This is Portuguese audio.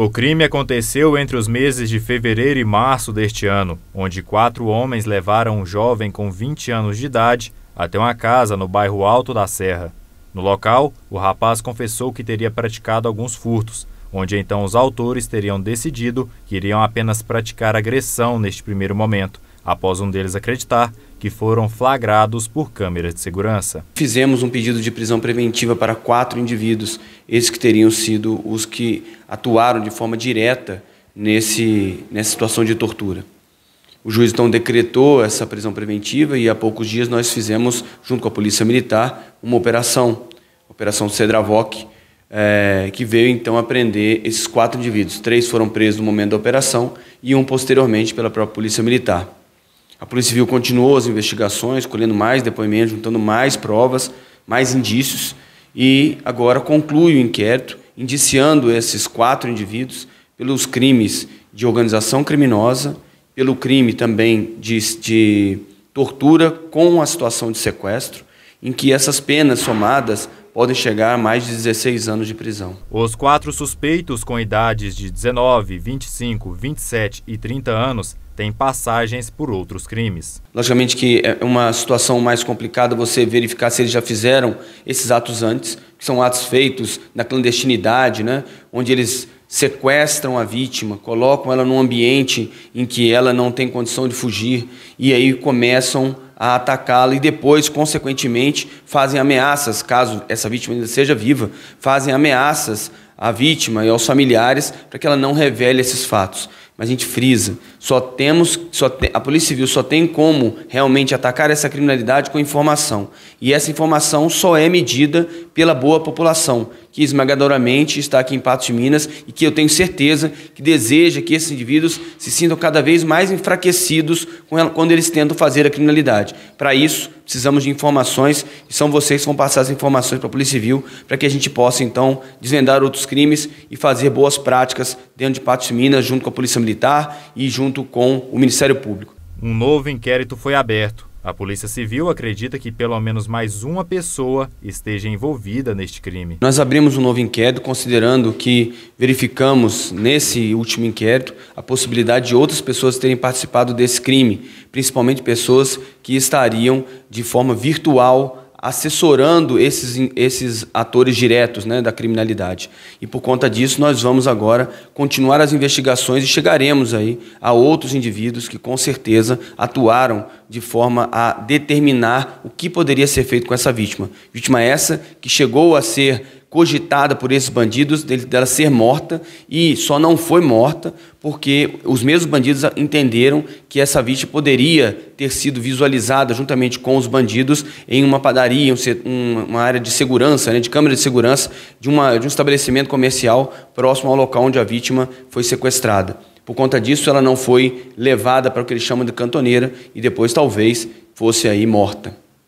O crime aconteceu entre os meses de fevereiro e março deste ano, onde quatro homens levaram um jovem com 20 anos de idade até uma casa no bairro Alto da Serra. No local, o rapaz confessou que teria praticado alguns furtos, onde então os autores teriam decidido que iriam apenas praticar agressão neste primeiro momento, após um deles acreditar que foram flagrados por câmeras de segurança. Fizemos um pedido de prisão preventiva para quatro indivíduos, esses que teriam sido os que atuaram de forma direta nesse, nessa situação de tortura. O juiz então decretou essa prisão preventiva e há poucos dias nós fizemos, junto com a Polícia Militar, uma operação, Operação Cedravoc, é, que veio então apreender esses quatro indivíduos. Três foram presos no momento da operação e um posteriormente pela própria Polícia Militar. A Polícia Civil continuou as investigações, colhendo mais depoimentos, juntando mais provas, mais indícios, e agora conclui o inquérito, indiciando esses quatro indivíduos pelos crimes de organização criminosa, pelo crime também de, de tortura com a situação de sequestro, em que essas penas somadas podem chegar a mais de 16 anos de prisão. Os quatro suspeitos com idades de 19, 25, 27 e 30 anos tem passagens por outros crimes. Logicamente que é uma situação mais complicada você verificar se eles já fizeram esses atos antes, que são atos feitos na clandestinidade, né? onde eles sequestram a vítima, colocam ela num ambiente em que ela não tem condição de fugir e aí começam a atacá-la e depois, consequentemente, fazem ameaças, caso essa vítima ainda seja viva, fazem ameaças à vítima e aos familiares para que ela não revele esses fatos. Mas a gente frisa, só temos, só te, a Polícia Civil só tem como realmente atacar essa criminalidade com informação. E essa informação só é medida pela boa população, que esmagadoramente está aqui em Patos de Minas e que eu tenho certeza que deseja que esses indivíduos se sintam cada vez mais enfraquecidos quando eles tentam fazer a criminalidade. Para isso, precisamos de informações e são vocês que vão passar as informações para a Polícia Civil para que a gente possa, então, desvendar outros crimes e fazer boas práticas dentro de Patos de Minas, junto com a Polícia Militar e junto com o Ministério Público. Um novo inquérito foi aberto a Polícia Civil acredita que pelo menos mais uma pessoa esteja envolvida neste crime. Nós abrimos um novo inquérito, considerando que verificamos nesse último inquérito a possibilidade de outras pessoas terem participado desse crime, principalmente pessoas que estariam de forma virtual assessorando esses, esses atores diretos né, da criminalidade. E por conta disso, nós vamos agora continuar as investigações e chegaremos aí a outros indivíduos que com certeza atuaram de forma a determinar o que poderia ser feito com essa vítima. Vítima essa que chegou a ser cogitada por esses bandidos dela ser morta e só não foi morta porque os mesmos bandidos entenderam que essa vítima poderia ter sido visualizada juntamente com os bandidos em uma padaria, uma área de segurança, né, de câmera de segurança de, uma, de um estabelecimento comercial próximo ao local onde a vítima foi sequestrada. Por conta disso, ela não foi levada para o que eles chamam de cantoneira e depois talvez fosse aí morta.